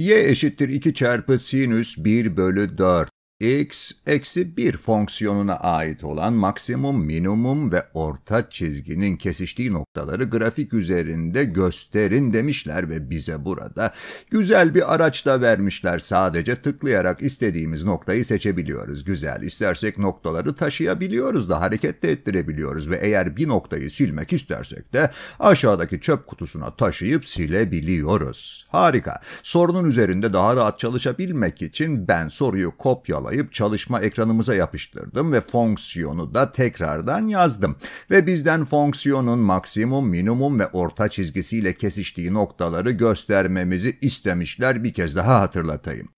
Y eşittir 2 çarpı sinüs 1 bölü 4 x eksi 1 fonksiyonuna ait olan maksimum, minimum ve orta çizginin kesiştiği noktaları grafik üzerinde gösterin demişler ve bize burada güzel bir araç da vermişler. Sadece tıklayarak istediğimiz noktayı seçebiliyoruz. Güzel. İstersek noktaları taşıyabiliyoruz da hareket de ettirebiliyoruz ve eğer bir noktayı silmek istersek de aşağıdaki çöp kutusuna taşıyıp silebiliyoruz. Harika. Sorunun üzerinde daha rahat çalışabilmek için ben soruyu kopyalayıp koyup çalışma ekranımıza yapıştırdım ve fonksiyonu da tekrardan yazdım. Ve bizden fonksiyonun maksimum, minimum ve orta çizgisiyle kesiştiği noktaları göstermemizi istemişler bir kez daha hatırlatayım.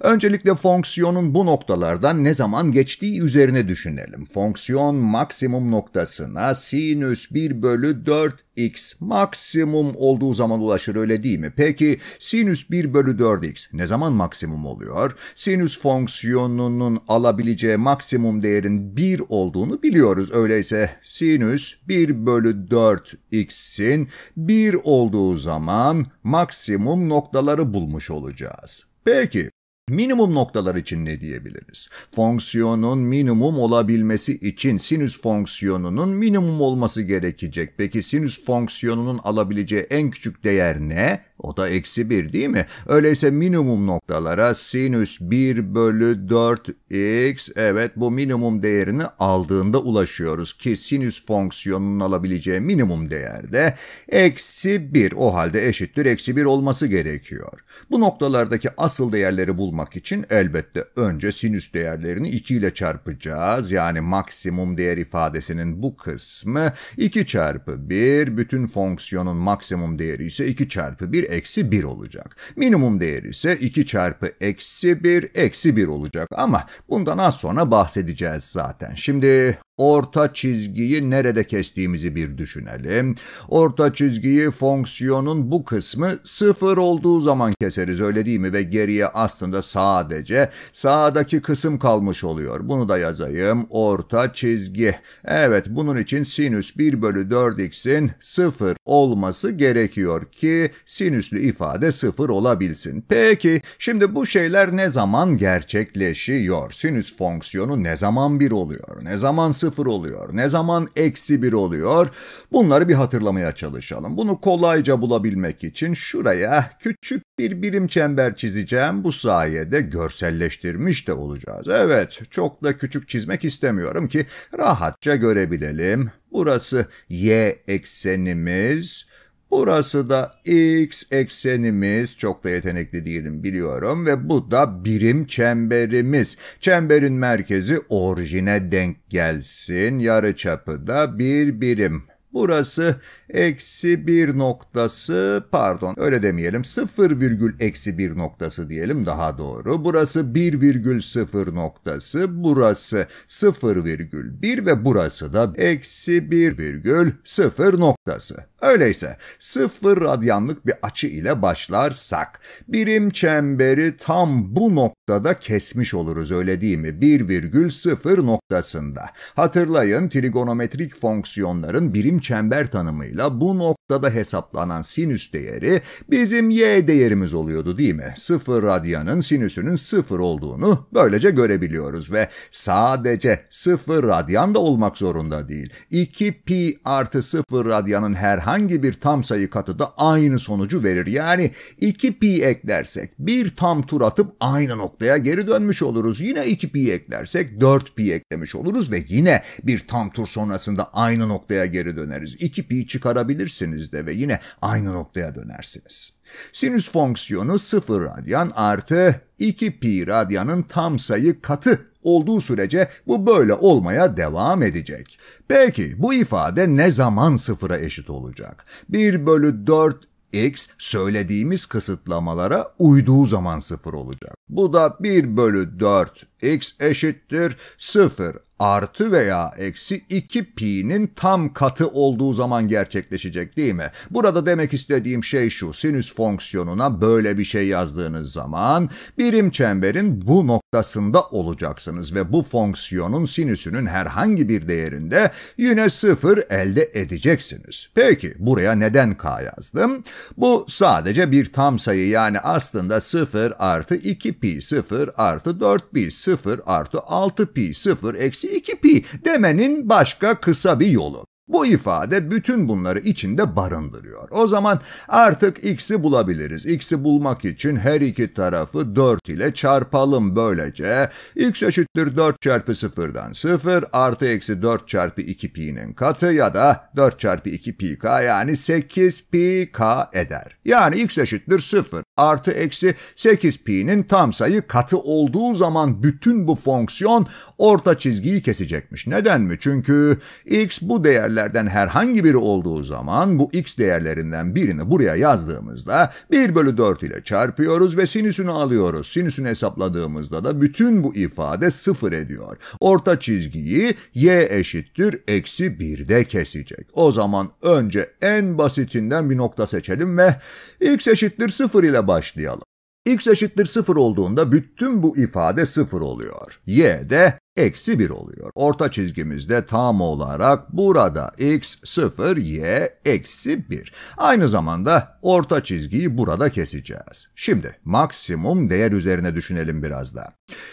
Öncelikle fonksiyonun bu noktalardan ne zaman geçtiği üzerine düşünelim. Fonksiyon maksimum noktasına sinüs 1 bölü 4x maksimum olduğu zaman ulaşır öyle değil mi? Peki sinüs 1 bölü 4x ne zaman maksimum oluyor? Sinüs fonksiyonunun alabileceği maksimum değerin 1 olduğunu biliyoruz. Öyleyse sinüs 1 bölü 4x'in 1 olduğu zaman maksimum noktaları bulmuş olacağız. Peki, minimum noktalar için ne diyebiliriz? Fonksiyonun minimum olabilmesi için sinüs fonksiyonunun minimum olması gerekecek. Peki sinüs fonksiyonunun alabileceği en küçük değer ne? O da eksi 1 değil mi? Öyleyse minimum noktalara sinüs 1 bölü 4x evet bu minimum değerini aldığında ulaşıyoruz ki sinüs fonksiyonunun alabileceği minimum değerde eksi 1 o halde eşittir eksi 1 olması gerekiyor. Bu noktalardaki asıl değerleri bulmak için elbette önce sinüs değerlerini 2 ile çarpacağız. Yani maksimum değer ifadesinin bu kısmı 2 çarpı 1 bütün fonksiyonun maksimum değeri ise 2 çarpı 1 eksi 1 olacak. Minimum değer ise 2 çarpı eksi 1 eksi 1 olacak ama bundan az sonra bahsedeceğiz zaten. Şimdi orta çizgiyi nerede kestiğimizi bir düşünelim. Orta çizgiyi fonksiyonun bu kısmı sıfır olduğu zaman keseriz öyle değil mi? Ve geriye aslında sadece sağdaki kısım kalmış oluyor. Bunu da yazayım. Orta çizgi. Evet bunun için sinüs 1 bölü 4x'in sıfır olması gerekiyor ki sinüslü ifade sıfır olabilsin. Peki şimdi bu şeyler ne zaman gerçekleşiyor? Sinüs fonksiyonu ne zaman bir oluyor? Ne zaman sıfır? sıfır oluyor, ne zaman eksi bir oluyor bunları bir hatırlamaya çalışalım. Bunu kolayca bulabilmek için şuraya küçük bir birim çember çizeceğim. Bu sayede görselleştirmiş de olacağız. Evet çok da küçük çizmek istemiyorum ki rahatça görebilelim. Burası y eksenimiz, Burası da x eksenimiz. Çok da yetenekli değilim biliyorum ve bu da birim çemberimiz. Çemberin merkezi orijine denk gelsin. Yarı çapı da bir birim. Burası eksi bir noktası pardon öyle demeyelim sıfır virgül eksi bir noktası diyelim daha doğru. Burası bir virgül sıfır noktası burası sıfır virgül bir ve burası da eksi bir virgül sıfır noktası. Öyleyse sıfır radyanlık bir açı ile başlarsak birim çemberi tam bu noktada kesmiş oluruz öyle değil mi? 1,0 noktasında. Hatırlayın trigonometrik fonksiyonların birim çember tanımıyla bu noktada noktada hesaplanan sinüs değeri bizim y değerimiz oluyordu değil mi? Sıfır radyanın sinüsünün sıfır olduğunu böylece görebiliyoruz ve sadece sıfır radyan da olmak zorunda değil. 2 pi artı sıfır radyanın herhangi bir tam sayı katı da aynı sonucu verir. Yani 2 pi eklersek bir tam tur atıp aynı noktaya geri dönmüş oluruz. Yine 2 pi eklersek 4 pi eklemiş oluruz ve yine bir tam tur sonrasında aynı noktaya geri döneriz. 2 pi çıkarabilirsiniz değiştirinizde ve yine aynı noktaya dönersiniz. Sinüs fonksiyonu 0 radyan artı 2 pi radyanın tam sayı katı olduğu sürece bu böyle olmaya devam edecek. Peki bu ifade ne zaman sıfıra eşit olacak? 1 bölü 4 x söylediğimiz kısıtlamalara uyduğu zaman sıfır olacak. Bu da 1 bölü 4 x eşittir 0 artı veya eksi 2 pi'nin tam katı olduğu zaman gerçekleşecek değil mi? Burada demek istediğim şey şu, sinüs fonksiyonuna böyle bir şey yazdığınız zaman birim çemberin bu nokta noktasında olacaksınız ve bu fonksiyonun sinüsünün herhangi bir değerinde yine sıfır elde edeceksiniz. Peki buraya neden k yazdım? Bu sadece bir tam sayı yani aslında 0 artı 2 pi 0 artı 4 pi 0 artı 6 pi 0 eksi 2 pi demenin başka kısa bir yolu. Bu ifade bütün bunları içinde barındırıyor. O zaman artık x'i bulabiliriz. X'i bulmak için her iki tarafı 4 ile çarpalım böylece. x eşittir 4 çarpı 0'dan 0 artı eksi 4 çarpı 2 pi'nin katı ya da 4 çarpı 2 pi k yani 8 pi k eder. Yani x eşittir 0 artı eksi 8 pi'nin tam sayı katı olduğu zaman bütün bu fonksiyon orta çizgiyi kesecekmiş. Neden mi? Çünkü x bu değerlerden herhangi biri olduğu zaman bu x değerlerinden birini buraya yazdığımızda 1 bölü 4 ile çarpıyoruz ve sinüsünü alıyoruz. Sinüsünü hesapladığımızda da bütün bu ifade sıfır ediyor. Orta çizgiyi y eşittir eksi 1'de kesecek. O zaman önce en basitinden bir nokta seçelim ve x eşittir 0 ile başlayalım. X eşittir 0 olduğunda bütün bu ifade 0 oluyor. Y de eksi 1 oluyor. Orta çizgimizde tam olarak burada x 0, y eksi 1. Aynı zamanda orta çizgiyi burada keseceğiz. Şimdi maksimum değer üzerine düşünelim biraz da.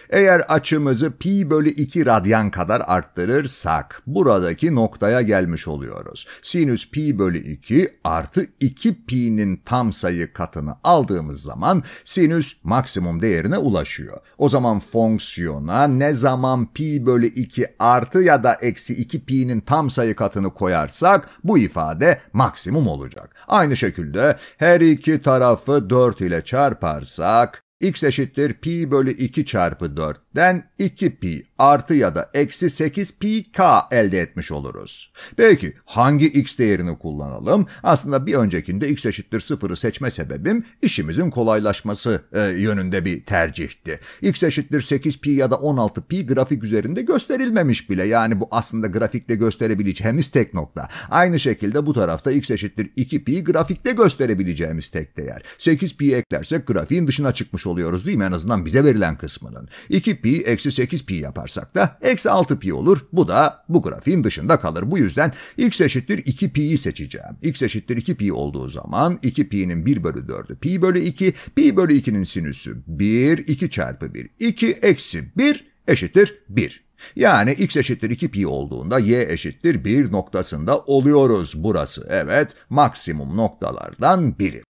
Eğer açımızı pi bölü 2 radyan kadar arttırırsak buradaki noktaya gelmiş oluyoruz. Sinüs pi bölü 2 artı 2 pi'nin tam sayı katını aldığımız zaman sinüs maksimum değerine ulaşıyor. O zaman fonksiyona ne zaman pi bölü 2 artı ya da eksi 2 pi'nin tam sayı katını koyarsak bu ifade maksimum olacak. Aynı şekilde her iki tarafı 4 ile çarparsak x eşittir pi bölü 2 çarpı 4 den 2 pi artı ya da eksi 8 pi k elde etmiş oluruz. Peki hangi x değerini kullanalım? Aslında bir öncekinde x eşittir 0'ı seçme sebebim işimizin kolaylaşması e, yönünde bir tercihti. x eşittir 8 pi ya da 16 pi grafik üzerinde gösterilmemiş bile. Yani bu aslında grafikte gösterebileceğimiz tek nokta. Aynı şekilde bu tarafta x eşittir 2 pi grafikte gösterebileceğimiz tek değer. 8 pi eklersek grafiğin dışına çıkmış oluyoruz değil mi? En azından bize verilen kısmının. 2 pi pi eksi 8 pi yaparsak da eksi 6 pi olur. Bu da bu grafiğin dışında kalır. Bu yüzden x eşittir 2 pi'yi seçeceğim. x eşittir 2 pi olduğu zaman 2 pi'nin 1 bölü 4'ü pi bölü 2. Pi bölü 2'nin sinüsü 1, 2 çarpı 1, 2 eksi 1 eşittir 1. Yani x eşittir 2 pi olduğunda y eşittir 1 noktasında oluyoruz burası. Evet maksimum noktalardan biri.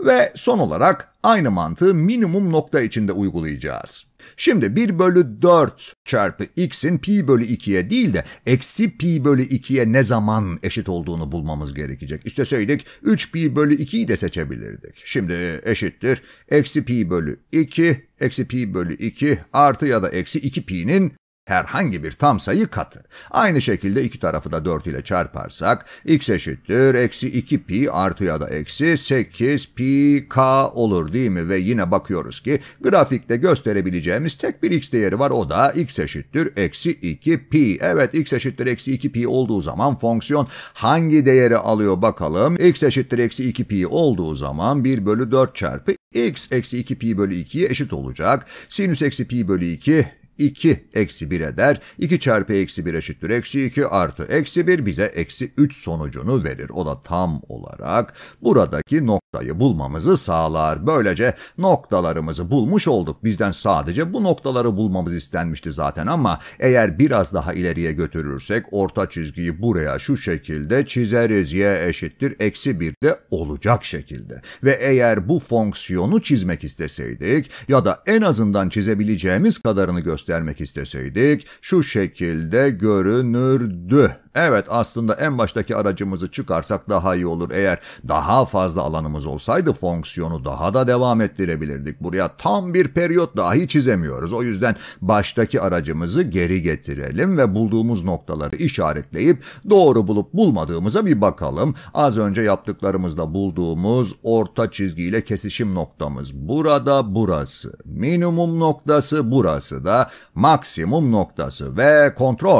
Ve son olarak aynı mantığı minimum nokta içinde uygulayacağız. Şimdi 1 bölü 4 çarpı x'in pi bölü 2'ye değil de eksi pi bölü 2'ye ne zaman eşit olduğunu bulmamız gerekecek. İsteseydik 3 pi bölü 2'yi de seçebilirdik. Şimdi eşittir eksi pi bölü 2, eksi pi bölü 2 artı ya da eksi 2 pi'nin herhangi bir tam sayı katı. Aynı şekilde iki tarafı da 4 ile çarparsak x eşittir eksi 2 pi artı ya da eksi 8 pi k olur değil mi? Ve yine bakıyoruz ki grafikte gösterebileceğimiz tek bir x değeri var o da x eşittir eksi 2 pi. Evet x eşittir eksi 2 pi olduğu zaman fonksiyon hangi değeri alıyor bakalım. x eşittir eksi 2 pi olduğu zaman 1 bölü 4 çarpı x eksi 2 pi bölü 2'ye eşit olacak. Sinüs eksi pi bölü 2 2 eksi 1 eder. 2 çarpı eksi 1 eşittir eksi 2 artı eksi 1 bize eksi 3 sonucunu verir. O da tam olarak buradaki noktayı bulmamızı sağlar. Böylece noktalarımızı bulmuş olduk. Bizden sadece bu noktaları bulmamız istenmişti zaten ama eğer biraz daha ileriye götürürsek orta çizgiyi buraya şu şekilde çizeriz. Y eşittir eksi 1 de olacak şekilde. Ve eğer bu fonksiyonu çizmek isteseydik ya da en azından çizebileceğimiz kadarını gösterseydik göstermek isteseydik şu şekilde görünürdü Evet aslında en baştaki aracımızı çıkarsak daha iyi olur. Eğer daha fazla alanımız olsaydı fonksiyonu daha da devam ettirebilirdik. Buraya tam bir periyot dahi çizemiyoruz. O yüzden baştaki aracımızı geri getirelim ve bulduğumuz noktaları işaretleyip doğru bulup bulmadığımıza bir bakalım. Az önce yaptıklarımızda bulduğumuz orta çizgiyle kesişim noktamız burada burası. Minimum noktası burası da maksimum noktası ve kontrol.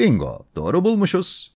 Bingo, doğru bulmuşuz.